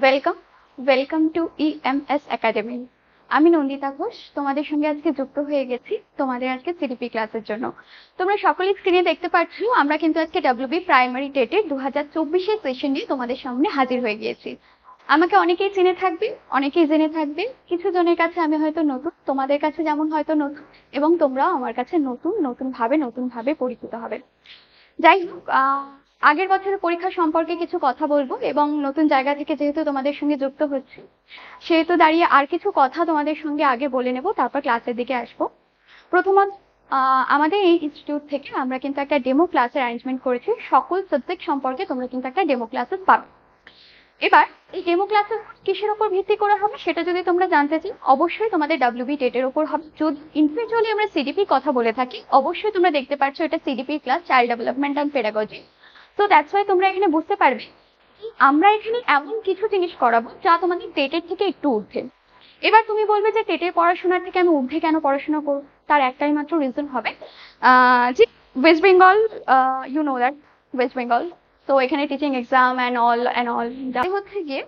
welcome welcome to EMS academy আমি নন্দিতা ঘোষ তোমাদের সঙ্গে আজকে যুক্ত হয়ে গেছি তোমাদের আজকে সিডিপি ক্লাসের জন্য তোমরা সকলেই স্ক্রিনে দেখতে পাচ্ছ আমরা কিন্তু আজকে ডাব্লিউবি প্রাইমারি টেটের দু হাজার চব্বিশের সেশন নিয়ে তোমাদের সামনে হাজির হয়ে গিয়েছি আমাকে অনেকেই চিনে থাকবে অনেকেই জেনে থাকবে কিছু জনের কাছে আমি হয়তো নতুন তোমাদের কাছে যেমন হয়তো নতুন এবং তোমরাও আমার কাছে নতুন নতুন ভাবে নতুন ভাবে পরিচিত হবে যাই হোক আগের বছরের পরীক্ষা সম্পর্কে কিছু কথা বলবো এবং নতুন জায়গা থেকে যেহেতু তোমাদের সঙ্গে যুক্ত হচ্ছি সেহেতু দাঁড়িয়ে আর কিছু কথা তোমাদের সঙ্গে আগে বলে নেব তারপর ক্লাসের দিকে আসবো প্রথমত আমাদের এই ইনস্টিটিউট থেকে আমরা কিন্তু একটা ডেমো ক্লাসের অ্যারেঞ্জমেন্ট করেছি সকল সাবজেক্ট সম্পর্কে তোমরা কিন্তু একটা ডেমো ক্লাসেস পাবে এবার এই ডেমো ক্লাসেস কিসের উপর ভিত্তি করা হবে সেটা যদি তোমরা জানতে চাই অবশ্যই তোমাদের ডাব্লিউবি ডেটের উপর হবে যদি ইন্ডিভিজুয়ালি আমরা সিডিপি কথা বলে থাকি অবশ্যই তোমরা দেখতে পাচ্ছ এটা CDP class child development and pedagogy so that's why তোমরা এখানে বুঝতে পারবে আমরা এখানে এমন কিছু জিনিস করাবো যা তোমাদের টেটের থেকে একটু উঠবে এবার তুমি বলবে যে টেটের পড়াশোনার থেকে আমি উর্ধে কেন পড়াশোনা করব তার একটাই মাত্র রিজন হবে যে West Bengal you know that West Bengal তো এখানে teaching exam and all and all হচ্ছে গিয়ে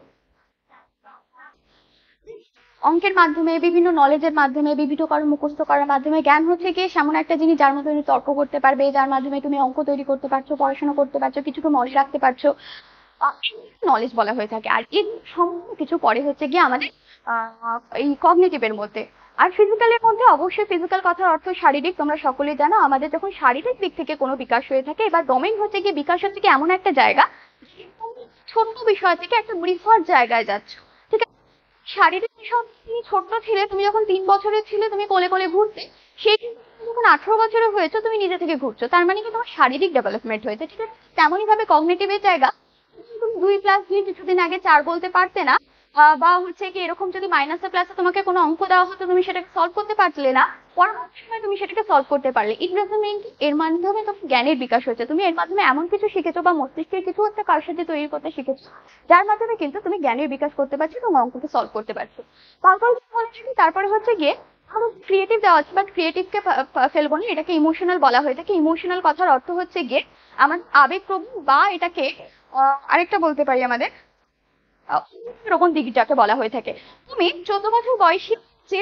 অঙ্কের মাধ্যমে বিভিন্ন নলেজের মাধ্যমে বিভিন্ন কারো মুখস্থ করার মাধ্যমে জ্ঞান হচ্ছে কি সেমন একটা জিনিস যার মধ্যে তুমি তর্ক করতে পারবে যার মাধ্যমে তুমি অঙ্ক তৈরি করতে পারছো পড়াশোনা করতে পারছো কিছুকে মনে রাখতে পারছো নলেজ বলা হয়ে থাকে আর এর সম্পূর্ণ কিছু পরে হচ্ছে গিয়ে আমাদের এই কগনেটিভের মধ্যে আর ফিজিক্যালের মধ্যে অবশ্যই ফিজিক্যাল কথার অর্থ শারীরিক তোমরা সকলেই জানো আমাদের যখন শারীরিক দিক থেকে কোনো বিকাশ হয়ে থাকে এবার ডোমেন হচ্ছে গিয়ে বিকাশ হচ্ছে কি এমন একটা জায়গা ছোট্ট বিষয় থেকে একটা বৃহৎ জায়গায় যাচ্ছ শারীরিক সব ছোট্ট ছিলে তুমি যখন তিন বছরের ছিলে তুমি কোলে কোলে ঘুরতে সেই যখন আঠারো বছরের হয়েছে তুমি নিজে থেকে ঘুরছো তার মানে কি তোমার শারীরিক ডেভেলপমেন্ট হয়েছে ঠিক আছে তেমনই ভাবে কগনেটিভের জায়গা দুই প্লাস দুই কিছুদিন আগে চার বলতে পারতে না বা হচ্ছে কি এরকম যদি মাইনাসে প্লাসে তোমাকে কোনো অঙ্ক দেওয়া হতো তুমি সেটাকে সলভ করতে পারছিলে না পরবর্তী সময় তুমি সেটাকে সলভ করতে পারলে ইট এর মাধ্যমে তোমার জ্ঞানের বিকাশ হয়েছে তুমি এর মাধ্যমে এমন কিছু শিখেছো বা মস্তিষ্কের কিছু একটা সাথে তৈরি করতে শিখেছো যার মাধ্যমে কিন্তু তুমি জ্ঞানের বিকাশ করতে পারছো এবং অঙ্ককে সলভ করতে পারছো তারপরে তারপরে হচ্ছে গিয়ে ধরো ক্রিয়েটিভ দেওয়া আছে বাট ক্রিয়েটিভকে ফেলবো না এটাকে ইমোশনাল বলা হয়ে থাকে ইমোশনাল কথার অর্থ হচ্ছে গিয়ে আমার আবেগ বা এটাকে আরেকটা বলতে পারি আমাদের এরকম দিকটাকে বলা হয়ে থাকে তুমি চোদ্দ বছর বয়সী যে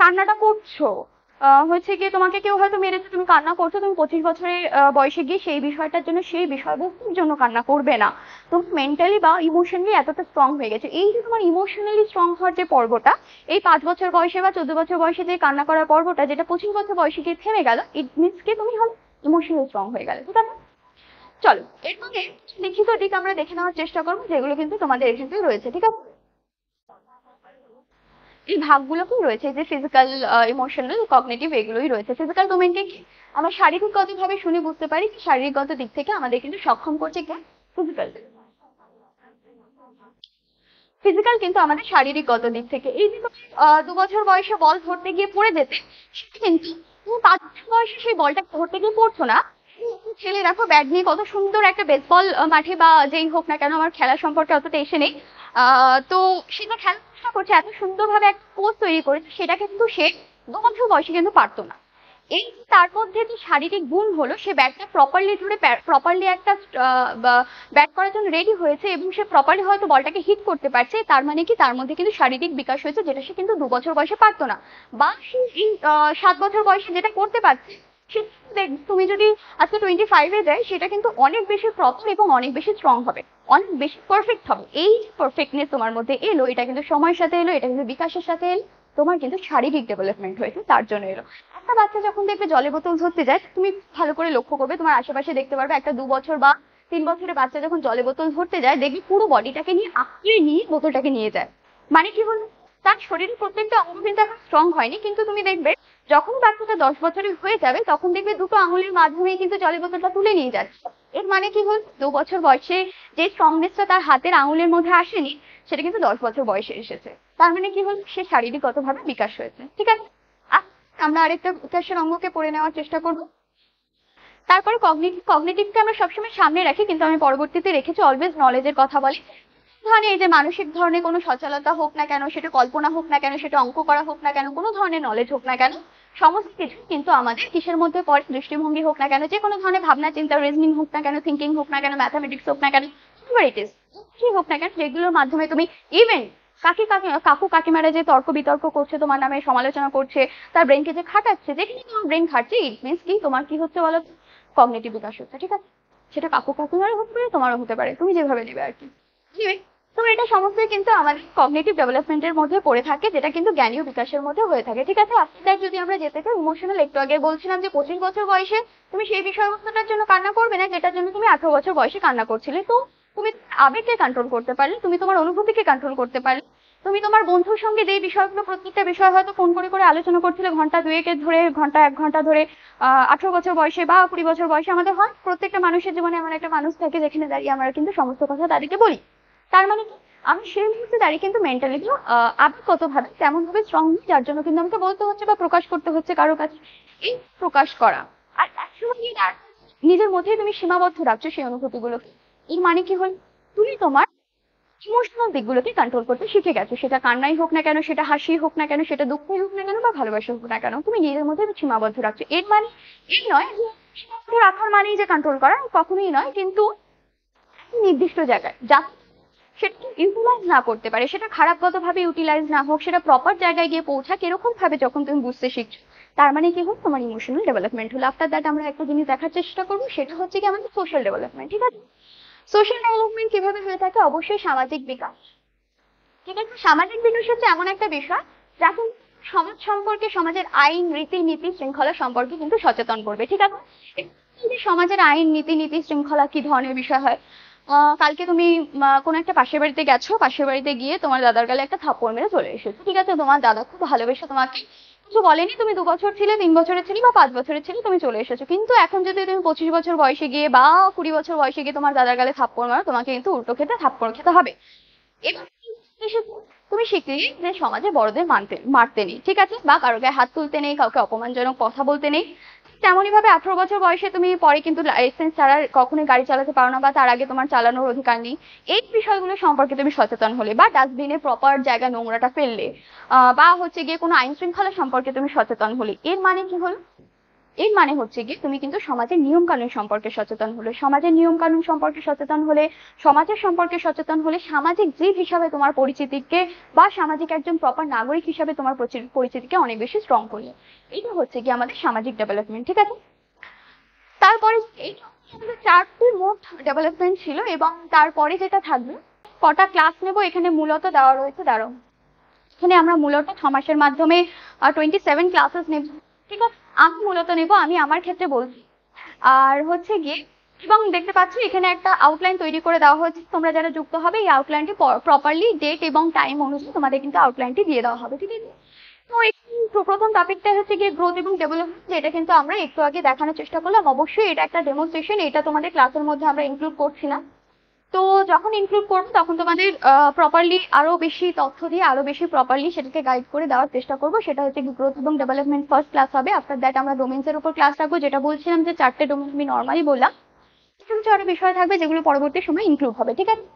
কান্নাটা করছো হচ্ছে গিয়ে তোমাকে কেউ হয়তো মেরেছে তুমি কান্না করছো তুমি পঁচিশ বছরের বয়সে গিয়ে সেই বিষয়টার জন্য সেই বিষয়বস্তুর জন্য কান্না করবে না তুমি মেন্টালি বা ইমোশনালি এতটা স্ট্রং হয়ে গেছে এই যে তোমার ইমোশনালি স্ট্রং হওয়ার যে পর্বটা এই পাঁচ বছর বয়সে বা চোদ্দ বছর বয়সে যে কান্না করার পর্বটা যেটা পঁচিশ বছর বয়সে গিয়ে থেমে গেল ইট মিনস কি তুমি হল ইমোশনালি স্ট্রং হয়ে গেলে ঠিক চলো এর মধ্যে লিখিত দিক আমরা দেখে নেওয়ার চেষ্টা করবো যেগুলো কিন্তু তোমাদের এখানে রয়েছে ঠিক আছে এই ভাগগুলো কি রয়েছে যে ফিজিক্যাল ইমোশনাল কগনেটিভ এগুলোই রয়েছে ফিজিক্যাল ডোমেনকে কি আমরা ভাবে শুনে বুঝতে পারি যে শারীরিকগত দিক থেকে আমাদের কিন্তু সক্ষম করছে কে ফিজিক্যাল ফিজিক্যাল কিন্তু আমাদের শারীরিকগত দিক থেকে এই যে দু বছর বয়সে বল ধরতে গিয়ে পড়ে যেতে কিন্তু পাঁচ বয়সে সেই বলটা ধরতে গিয়ে পড়ছো না ছেলে দেখো ব্যাট নিয়ে কত সুন্দর একটা বেসবল মাঠে বা যেই হোক না কেন আমার খেলা সম্পর্কে অতটা এসে নেই তো সে যে খেলা করছে এত সুন্দরভাবে একটা কোচ তৈরি করেছে সেটা কিন্তু সে দু বছর বয়সে কিন্তু পারতো না এই তার মধ্যে যে শারীরিক গুণ হলো সে ব্যাটটা প্রপারলি ধরে প্রপারলি একটা ব্যাট করার জন্য রেডি হয়েছে এবং সে প্রপারলি হয়তো বলটাকে হিট করতে পারছে তার মানে কি তার মধ্যে কিন্তু শারীরিক বিকাশ হয়েছে যেটা সে কিন্তু দু বছর বয়সে পারতো না বা সে সাত বছর বয়সে যেটা করতে পারছে দেখ তুমি যদি আজকে টোয়েন্টি ফাইভে যায় সেটা কিন্তু অনেক বেশি প্রপার এবং অনেক বেশি স্ট্রং হবে অনেক বেশি পারফেক্ট হবে এই পারফেক্টনেস তোমার মধ্যে এলো এটা কিন্তু সময়ের সাথে এলো এটা কিন্তু বিকাশের সাথে এলো তোমার কিন্তু শারীরিক ডেভেলপমেন্ট হয়েছে তার জন্য এলো একটা বাচ্চা যখন দেখবে জলে বোতল ধরতে যায় তুমি ভালো করে লক্ষ্য করবে তোমার আশেপাশে দেখতে পারবে একটা দু বছর বা তিন বছরের বাচ্চা যখন জলে বোতল ধরতে যায় দেখবি পুরো বডিটাকে নিয়ে আঁকড়ে নিয়ে বোতলটাকে নিয়ে যায় মানে কি বলবো তার শরীরের প্রত্যেকটা অঙ্গ কিন্তু এখন স্ট্রং হয়নি কিন্তু তুমি দেখবে যখন বাচ্চাটা দশ বছরের হয়ে যাবে তখন দেখবে দুটো আঙুলের মাধ্যমে কিন্তু জলের বোতলটা তুলে নিয়ে যাচ্ছে এর মানে কি হল দু বছর বয়সে যে স্ট্রংনেসটা তার হাতের আঙুলের মধ্যে আসেনি সেটা কিন্তু দশ বছর বয়সে এসেছে তার মানে কি হল সে শারীরিকগতভাবে বিকাশ হয়েছে ঠিক আছে আমরা আরেকটা বিকাশের অঙ্গকে পড়ে নেওয়ার চেষ্টা করব তারপরে কগনিটিভ কগনিটিভকে আমরা সবসময় সামনে রাখি কিন্তু আমি পরবর্তীতে রেখেছি অলওয়েজ নলেজের কথা বলি ধরেন এই যে মানসিক ধরনের কোনো সচলতা হোক না কেন সেটা কল্পনা হোক না কেন সেটা অঙ্ক করা হোক না কেন কোনো ধরনের নলেজ হোক না কেন সমস্ত কিছু কিন্তু আমাদের কিসের মধ্যে পর দৃষ্টিভঙ্গি হোক না কেন যে কোনো ধরনের ভাবনা চিন্তা রিজনিং হোক না কেন থিঙ্কিং হোক না কেন ম্যাথামেটিক্স হোক না কেন কি হোক না কেন সেগুলোর মাধ্যমে তুমি ইভেন কাকি কাকি কাকু কাকিমারা যে তর্ক বিতর্ক করছে তোমার নামে সমালোচনা করছে তার ব্রেনকে যে খাটাচ্ছে যেখানে তোমার ব্রেন খাটছে ইট মিনস কি তোমার কি হচ্ছে বলো কমিউনিটি বিকাশ হচ্ছে ঠিক আছে সেটা কাকু কাকিমারও হতে পারে তোমারও হতে পারে তুমি যেভাবে নেবে আর কি তো এটা সমস্ত কিন্তু আমাদের কগনিটিভ ডেভেলপমেন্টের মধ্যে পড়ে থাকে যেটা কিন্তু জ্ঞানীয় বিকাশের মধ্যে হয়ে থাকে ঠিক আছে আফটার যদি আমরা যেতে চাই ইমোশনাল একটু আগে বলছিলাম যে পঁচিশ বছর বয়সে তুমি সেই বিষয়বস্তুটার জন্য কান্না করবে না যেটার জন্য তুমি আঠারো বছর বয়সে কান্না করছিলে তো তুমি আবেগকে কন্ট্রোল করতে পারলে তুমি তোমার অনুভূতিকে কন্ট্রোল করতে পারলে তুমি তোমার বন্ধুর সঙ্গে যে বিষয়গুলো প্রত্যেকটা বিষয় হয়তো ফোন করে করে আলোচনা করছিলে ঘন্টা দুয়েকের ধরে ঘন্টা এক ঘন্টা ধরে আঠারো বছর বয়সে বা কুড়ি বছর বয়সে আমাদের হয় প্রত্যেকটা মানুষের জীবনে এমন একটা মানুষ থাকে যেখানে দাঁড়িয়ে আমরা কিন্তু সমস্ত কথা তাদেরকে বলি তার মানে কি আমি সেই মুহূর্তে দাঁড়িয়ে কিন্তু মেন্টালিটি মেন্টালিটিও তেমন ভাবে স্ট্রং যার জন্য কিন্তু আমাকে বলতে হচ্ছে বা প্রকাশ করতে হচ্ছে কারো কাছে এই প্রকাশ করা আর নিজের মধ্যেই তুমি সীমাবদ্ধ রাখছো সেই অনুভূতিগুলোকে এর মানে কি হল তুমি তোমার ইমোশনাল দিকগুলোকে কন্ট্রোল করতে শিখে গেছো সেটা কান্নাই হোক না কেন সেটা হাসি হোক না কেন সেটা দুঃখই হোক না কেন বা ভালোবাসা হোক না কেন তুমি নিজের মধ্যে সীমাবদ্ধ রাখছো এর মানে এই নয় সীমাবদ্ধ রাখার মানেই যে কন্ট্রোল করা কখনোই নয় কিন্তু নির্দিষ্ট জায়গায় যা সেটা ইউটিলাইজ না করতে পারে সেটা খারাপগত ভাবে ইউটিলাইজ না হোক সেটা প্রপার জায়গায় গিয়ে পৌঁছাক এরকম ভাবে যখন তুমি বুঝতে শিখছো তার মানে কি হোক তোমার ইমোশনাল ডেভেলপমেন্ট হলো আফটার দ্যাট আমরা একটা জিনিস দেখার চেষ্টা করবো সেটা হচ্ছে কি আমাদের সোশ্যাল ডেভেলপমেন্ট ঠিক আছে সোশ্যাল ডেভেলপমেন্ট কিভাবে হয়ে থাকে অবশ্যই সামাজিক বিকাশ ঠিক আছে সামাজিক বিকাশ হচ্ছে এমন একটা বিষয় যা কিন্তু সমাজ সম্পর্কে সমাজের আইন রীতিনীতি শৃঙ্খলা সম্পর্কে কিন্তু সচেতন করবে ঠিক আছে সমাজের আইন নীতি নীতি শৃঙ্খলা কি ধরনের বিষয় হয় কালকে তুমি কোনো একটা পাশের বাড়িতে গেছো পাশের বাড়িতে গিয়ে তোমার দাদার গালে একটা থাপ্পড় মেরে চলে এসেছো ঠিক আছে তোমার দাদা খুব ভালোবেসে তোমাকে কিছু বলেনি তুমি দু বছর ছিলে তিন বছরের ছিলে বা পাঁচ বছরের ছিলে তুমি চলে এসেছো কিন্তু এখন যদি তুমি পঁচিশ বছর বয়সে গিয়ে বা কুড়ি বছর বয়সে গিয়ে তোমার দাদার গালে থাপ্পড় মারো তোমাকে কিন্তু উল্টো খেতে থাপ্পড় খেতে হবে এবার তুমি শিখতে যে সমাজে বড়দের মানতে মারতে নেই ঠিক আছে বা কারো গায়ে হাত তুলতে নেই কাউকে অপমানজনক কথা বলতে নেই তেমনই ভাবে আঠারো বছর বয়সে তুমি পরে কিন্তু লাইসেন্স ছাড়া কখনোই গাড়ি চালাতে পারো না বা তার আগে তোমার চালানোর অধিকার নেই এই বিষয়গুলো সম্পর্কে তুমি সচেতন হলে বা ডাস্টবিনে প্রপার জায়গা নোংরাটা ফেললে বা হচ্ছে গিয়ে কোনো আইন শৃঙ্খলা সম্পর্কে তুমি সচেতন হলে এর মানে কি হলো এর মানে হচ্ছে গিয়ে তুমি কিন্তু সমাজের নিয়ম কানুন সম্পর্কে সচেতন হলে সমাজের নিয়ম কানুন সম্পর্কে সচেতন হলে সমাজের সম্পর্কে সচেতন হলে সামাজিক জীব হিসাবে তোমার পরিচিতিকে বা সামাজিক একজন প্রপার নাগরিক হিসাবে তোমার পরিচিতিকে অনেক বেশি স্ট্রং করলে এটা হচ্ছে গিয়ে আমাদের সামাজিক ডেভেলপমেন্ট ঠিক আছে তারপরে এই চারটি মোট ডেভেলপমেন্ট ছিল এবং তারপরে যেটা থাকবে কটা ক্লাস নেব এখানে মূলত দেওয়া রয়েছে দাঁড়ো এখানে আমরা মূলত ছমাসের মাধ্যমে টোয়েন্টি সেভেন ক্লাসেস নেব ঠিক আছে আমি মূলত নেব আমি আমার ক্ষেত্রে বলছি আর হচ্ছে গিয়ে এবং দেখতে পাচ্ছি এখানে একটা আউটলাইন তৈরি করে দেওয়া হয়েছে তোমরা যারা যুক্ত হবে এই আউটলাইনটি প্রপারলি ডেট এবং টাইম অনুযায়ী তোমাদের কিন্তু আউটলাইনটি দিয়ে দেওয়া হবে ঠিক আছে তো প্রথম টপিকটা হচ্ছে গিয়ে গ্রোথ এবং ডেভেলপমেন্ট এটা কিন্তু আমরা একটু আগে দেখানোর চেষ্টা করলাম অবশ্যই এটা একটা ডেমনস্ট্রেশন এটা তোমাদের ক্লাসের মধ্যে আমরা ইনক্লুড করছি না তো যখন ইনক্লুড করবো তখন তোমাদের প্রপারলি আরো বেশি তথ্য দিয়ে আরো বেশি প্রপারলি সেটাকে গাইড করে দেওয়ার চেষ্টা করব সেটা হচ্ছে গ্রোথ এবং ডেভেলপমেন্ট ফার্স্ট ক্লাস হবে আফটার দ্যাট আমরা এর উপর ক্লাস রাখবো যেটা বলছিলাম যে চারটে ডোমেন আমি নর্মালি বললাম কিছু কিছু আরো বিষয় থাকবে যেগুলো পরবর্তী সময় ইনক্লুড হবে ঠিক আছে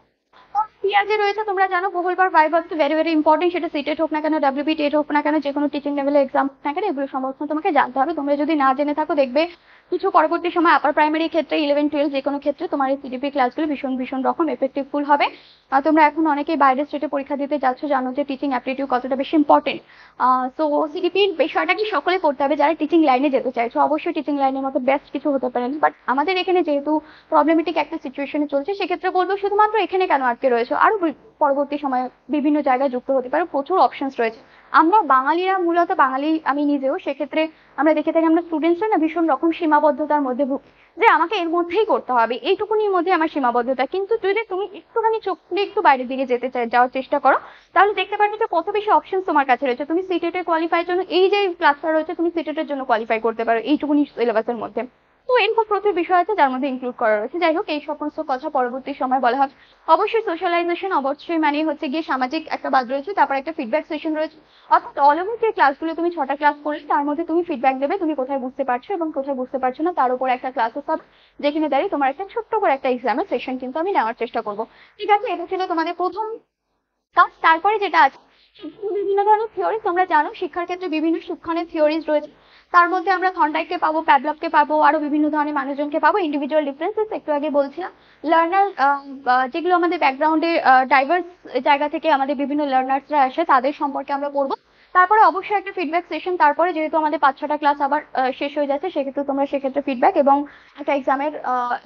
যে রয়েছে তোমরা জানো বহুলবার ভাইভার তো ভেরি ভেরি ইম্পর্টেন্ট সেটা সিটেট হোক না কেন ডাব্লিউবি টেট হোক না কেন যে কোনো টিচিং লেভেলের এক্সাম হোক না কেন এগুলো সমস্ত তোমাকে জানতে হবে তোমরা যদি না জেনে থাকো দেখবে কিছু পরবর্তী সময় আপার প্রাইমারি ক্ষেত্রে ইলেভেন টুয়েলভ যে কোনো ক্ষেত্রে তোমার এই সিডিপি ক্লাসগুলো ভীষণ ভীষণ রকম এফেক্টিভফুল হবে আর তোমরা এখন অনেকেই বাইরের স্টেটে পরীক্ষা দিতে যাচ্ছ জানো যে টিচিং অ্যাপটিটিউড কতটা বেশি ইম্পর্টেন্ট সো সিডিপির বিষয়টা কি সকলে পড়তে হবে যারা টিচিং লাইনে যেতে চাইছো অবশ্যই টিচিং লাইনের মতো বেস্ট কিছু হতে পারে বাট আমাদের এখানে যেহেতু প্রবলেমেটিক একটা সিচুয়েশনে চলছে সেক্ষেত্রে বলবো শুধুমাত্র এখানে কেন আটকে রয়েছে আরও পরবর্তী সময় বিভিন্ন জায়গায় যুক্ত হতে পারে প্রচুর অপশনস রয়েছে আমরা বাঙালিরা মূলত বাঙালি আমি নিজেও সেক্ষেত্রে আমরা দেখে থাকি আমরা স্টুডেন্টসরা না ভীষণ রকম সীমাবদ্ধতার মধ্যে যে আমাকে এর মধ্যেই করতে হবে এইটুকুনির মধ্যে আমার সীমাবদ্ধতা কিন্তু যদি তুমি একটুখানি চোখ দিয়ে একটু বাইরের দিকে যেতে চাই যাওয়ার চেষ্টা করো তাহলে দেখতে পারবে যে কত বেশি অপশন তোমার কাছে রয়েছে তুমি সিটেটের কোয়ালিফাইয়ের জন্য এই যে ক্লাসটা রয়েছে তুমি সিটেটের জন্য কোয়ালিফাই করতে পারো এইটুকুনি সিলেবাসের মধ্যে তো এরকম প্রচুর বিষয় আছে যার মধ্যে ইনক্লুড করা রয়েছে যাই হোক এই সমস্ত কথা পরবর্তী সময় বলা হবে অবশ্যই সোশ্যালাইজেশন অবশ্যই মানে হচ্ছে গিয়ে সামাজিক একটা বাদ রয়েছে তারপর একটা ফিডব্যাক সেশন রয়েছে অর্থাৎ ওভার যে ক্লাসগুলো তুমি ছটা ক্লাস করেছো তার মধ্যে তুমি ফিডব্যাক দেবে তুমি কোথায় বুঝতে পারছো এবং কোথায় বুঝতে পারছো না তার উপর একটা ক্লাস সব যেখানে দাঁড়িয়ে তোমার একটা ছোট্ট করে একটা এক্সামের সেশন কিন্তু আমি নেওয়ার চেষ্টা করবো ঠিক আছে এটা ছিল তোমাদের প্রথম কাজ তারপরে যেটা আছে বিভিন্ন ধরনের থিওরি তোমরা জানো শিক্ষার ক্ষেত্রে বিভিন্ন শিক্ষণের থিওরিজ রয়েছে তার মধ্যে আমরা কে পাবো কে পাবো আরো বিভিন্ন ধরনের মানুষজনকে পাবো ইন্ডিভিজুয়াল ডিফারেন্সেস একটু আগে বলছিলাম লার্নার যেগুলো আমাদের ব্যাকগ্রাউন্ডে ডাইভার্স জায়গা থেকে আমাদের বিভিন্ন লার্নার্সরা আসে তাদের সম্পর্কে আমরা পড়বো তারপরে অবশ্যই একটা ফিডব্যাক সেশন তারপরে যেহেতু আমাদের পাঁচ ছটা ক্লাস আবার শেষ হয়ে যাচ্ছে সেক্ষেত্রে তোমরা সেক্ষেত্রে ফিডব্যাক এবং একটা এক্সামের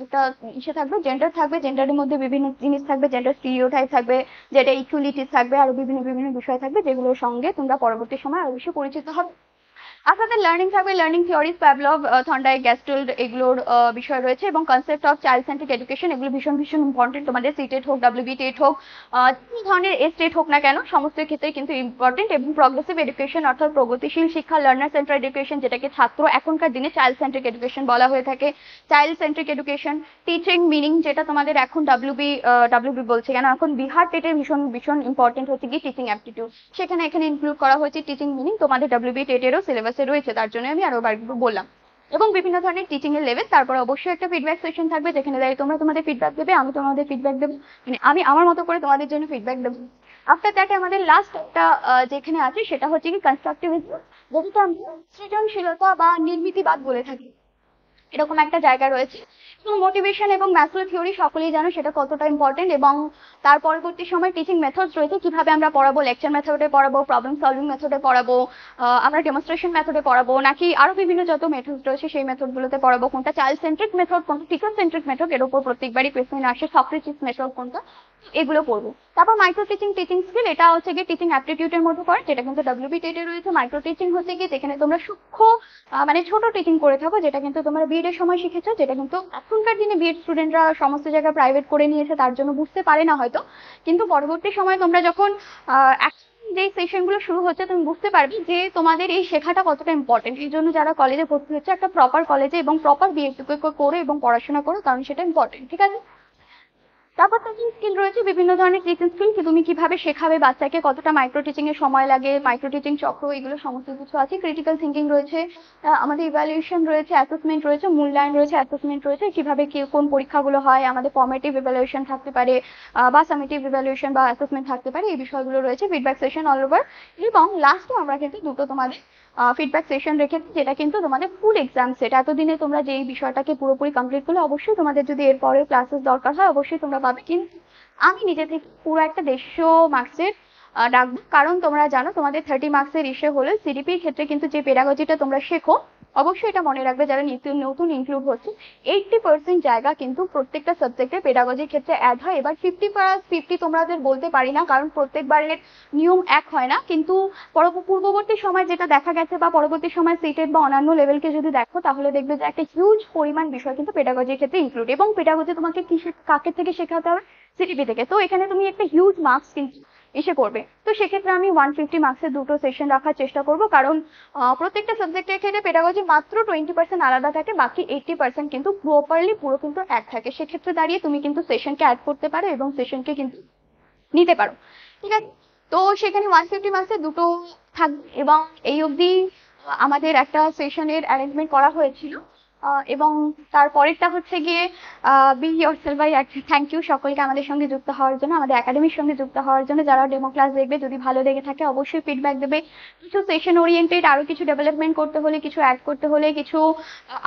একটা ইসে থাকবে জেন্ডার থাকবে জেন্ডারের মধ্যে বিভিন্ন জিনিস থাকবে জেন্ডার টাইপ থাকবে যেটা ইকুয়ালিটি থাকবে আরো বিভিন্ন বিভিন্ন বিষয় থাকবে যেগুলোর সঙ্গে তোমরা পরবর্তী সময় আরো বেশি পরিচিত হবে আপনাদের লার্নিং থাকবে learning theories Pavlov Thorndike Gestalt এগুলোর বিষয় রয়েছে এবং concept of child centric education এগুলো ভীষণ ভীষণ ইম্পর্টেন্ট তোমাদের সিটেট হোক ডাব্লিউবি টেট e হোক কি ধরনের এ স্টেট e হোক না কেন সমস্ত ক্ষেত্রে কিন্তু ইম্পর্টেন্ট এবং প্রগ্রেসিভ এডুকেশন অর্থাৎ প্রগতিশীল শিক্ষা লার্নার সেন্টার এডুকেশন যেটাকে ছাত্র এখনকার দিনে চাইল্ড সেন্ট্রিক এডুকেশন বলা হয়ে থাকে child centric education teaching meaning যেটা তোমাদের এখন ডাব্লিউবি ডাব্লিউবি বলছে কেন এখন বিহার টেটের e ভীষণ ভীষণ ইম্পর্টেন্ট হচ্ছে কি টিচিং অ্যাপটিটিউড সেখানে এখানে ইনক্লুড করা হয়েছে টিচিং মিনিং তোমাদের ডাব্লিউবি টেটেরও সিলেবাস কোর্সে রয়েছে তার জন্য আমি আরো বললাম এবং বিভিন্ন ধরনের টিচিং এর লেভেল তারপর অবশ্যই একটা ফিডব্যাক সেশন থাকবে যেখানে দাঁড়িয়ে তোমরা তোমাদের ফিডব্যাক দেবে আমি তোমাদের ফিডব্যাক দেবো মানে আমি আমার মতো করে তোমাদের জন্য ফিডব্যাক দেবো আফটার দ্যাট আমাদের লাস্ট একটা যেখানে আছে সেটা হচ্ছে কি কনস্ট্রাকটিভিজম যেটাকে আমরা সৃজনশীলতা বা নির্মিতিবাদ বলে থাকি এরকম একটা জায়গা রয়েছে এবং মোটিভেশন এবং ম্যাথুয়াল থিওরি সকলেই জানো সেটা কতটা ইম্পর্টেন্ট এবং তার পরবর্তী সময় টিচিং মেথডস রয়েছে কিভাবে আমরা পড়াবো লেকচার মেথডে পড়াবো প্রবলেম সলভিং মেথডে পড়াবো আমরা ডেমনস্ট্রেশন মেথডে পড়াবো নাকি আরো বিভিন্ন যত মেথডস রয়েছে সেই মেথডগুলোতে পড়াবো কোনটা চাইল্ড সেন্ট্রিক মেথড কোনটা টিচার সেন্ট্রিক মেথড এর উপর প্রত্যেকবারই কোয়েশ্চেন আসে সক্রেটিস মেথড কোনটা এগুলো পড়বো তারপর মাইক্রো টিচিং টিচিং স্কিল এটা হচ্ছে গিয়ে টিচিং এর মধ্যে পড়ে যেটা কিন্তু ডাব্লিউবি টেটে রয়েছে মাইক্রো টিচিং হচ্ছে গিয়ে যেখানে তোমরা সূক্ষ্ম মানে ছোট টিচিং করে থাকো যেটা কিন্তু তোমরা বিএড এর সময় শিখেছো যেটা কিন্তু এখনকার দিনে বিএড স্টুডেন্টরা সমস্ত জায়গায় প্রাইভেট করে নিয়েছে তার জন্য বুঝতে পারে না হয়তো কিন্তু পরবর্তী সময় তোমরা যখন যে সেশনগুলো শুরু হচ্ছে তুমি বুঝতে পারবে যে তোমাদের এই শেখাটা কতটা ইম্পর্টেন্ট এই জন্য যারা কলেজে ভর্তি হচ্ছে একটা প্রপার কলেজে এবং প্রপার বিএড করে এবং পড়াশোনা করো কারণ সেটা ইম্পর্টেন্ট ঠিক আছে তারপর টিচিং স্কিল রয়েছে বিভিন্ন ধরনের টিচিং স্কিল কি তুমি কিভাবে শেখাবে বাচ্চাকে কতটা মাইক্রো টিচিং এর সময় লাগে মাইক্রো টিচিং চক্র এগুলো সমস্ত কিছু আছে ক্রিটিক্যাল থিঙ্কিং রয়েছে আমাদের ইভ্যালুয়েশন রয়েছে অ্যাসেসমেন্ট রয়েছে মূল্যায়ন রয়েছে অ্যাসেসমেন্ট রয়েছে কিভাবে কি কোন পরীক্ষাগুলো হয় আমাদের ফর্মেটিভ ইভ্যালুয়েশন থাকতে পারে বা সামেটিভ ইভ্যালুয়েশন বা অ্যাসেসমেন্ট থাকতে পারে এই বিষয়গুলো রয়েছে ফিডব্যাক সেশন অল ওভার এবং লাস্টে আমরা কিন্তু দুটো তোমাদের ফিডব্যাক সেশন রেখেছি যেটা কিন্তু তোমাদের ফুল এক্সাম সেট এতদিনে তোমরা যে বিষয়টাকে পুরোপুরি কমপ্লিট করলে অবশ্যই তোমাদের যদি এরপরে ক্লাসেস দরকার হয় অবশ্যই তোমরা পাবে কিন্তু আমি নিজে থেকে পুরো একটা দেড়শো মার্কসের ডাকবো কারণ তোমরা জানো তোমাদের থার্টি মার্কসের ইসে হলে সিডিপির ক্ষেত্রে কিন্তু যে পেডাগজিটা তোমরা শেখো অবশ্যই এটা মনে রাখবে যারা নিত্য নতুন ইনক্লুড হচ্ছে এইটটি পার্সেন্ট জায়গা কিন্তু প্রত্যেকটা সাবজেক্টে পেডাগজির ক্ষেত্রে অ্যাড হয় এবার ফিফটি প্লাস ফিফটি তোমাদের বলতে পারি না কারণ প্রত্যেকবারের নিয়ম এক হয় না কিন্তু পূর্ববর্তী সময় যেটা দেখা গেছে বা পরবর্তী সময় সিটেড বা অন্যান্য লেভেলকে যদি দেখো তাহলে দেখবে যে একটা হিউজ পরিমাণ বিষয় কিন্তু পেডাগজির ক্ষেত্রে ইনক্লুড এবং পেডাগজি তোমাকে কি কাকে থেকে শেখাতে হবে সিটিপি থেকে তো এখানে তুমি একটা হিউজ মার্কস কিন্তু এসে করবে তো সেক্ষেত্রে আমি ওয়ান ফিফটি মার্কসের দুটো সেশন রাখার চেষ্টা করব কারণ প্রত্যেকটা সাবজেক্টের ক্ষেত্রে পেটাগজি মাত্র টোয়েন্টি পার্সেন্ট আলাদা থাকে বাকি এইটটি পার্সেন্ট কিন্তু প্রপারলি পুরো কিন্তু এক থাকে সেক্ষেত্রে দাঁড়িয়ে তুমি কিন্তু সেশনকে অ্যাড করতে পারো এবং সেশনকে কিন্তু নিতে পারো ঠিক আছে তো সেখানে ওয়ান ফিফটি মার্কসের দুটো থাকবে এবং এই অবধি আমাদের একটা সেশনের অ্যারেঞ্জমেন্ট করা হয়েছিল এবং তার পরেরটা হচ্ছে গিয়ে be yourself bye thank you সকলকে আমাদের সঙ্গে যুক্ত হওয়ার জন্য আমাদের একাডেমির সঙ্গে যুক্ত হওয়ার জন্য যারা ডেমো ক্লাস দেখবে যদি ভালো লেগে থাকে অবশ্যই ফিডব্যাক দেবে কিছু সেশন ওরিয়েন্টেড আরো কিছু ডেভেলপমেন্ট করতে হলে কিছু অ্যাড করতে হলে কিছু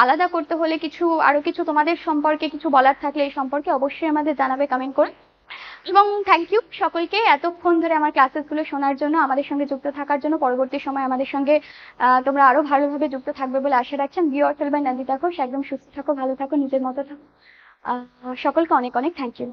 আলাদা করতে হলে কিছু আরো কিছু তোমাদের সম্পর্কে কিছু বলার থাকলে এই সম্পর্কে অবশ্যই আমাদের জানাবে কমেন্ট করে এবং থ্যাংক ইউ সকলকে এতক্ষণ ধরে আমার ক্লাসেস গুলো শোনার জন্য আমাদের সঙ্গে যুক্ত থাকার জন্য পরবর্তী সময় আমাদের সঙ্গে তোমরা আরো ভালোভাবে যুক্ত থাকবে বলে আশা রাখছেন বি অর্থল বাই নন্দিতা ঘোষ একদম সুস্থ থাকো ভালো থাকো নিজের মতো থাকো সকলকে অনেক অনেক থ্যাংক ইউ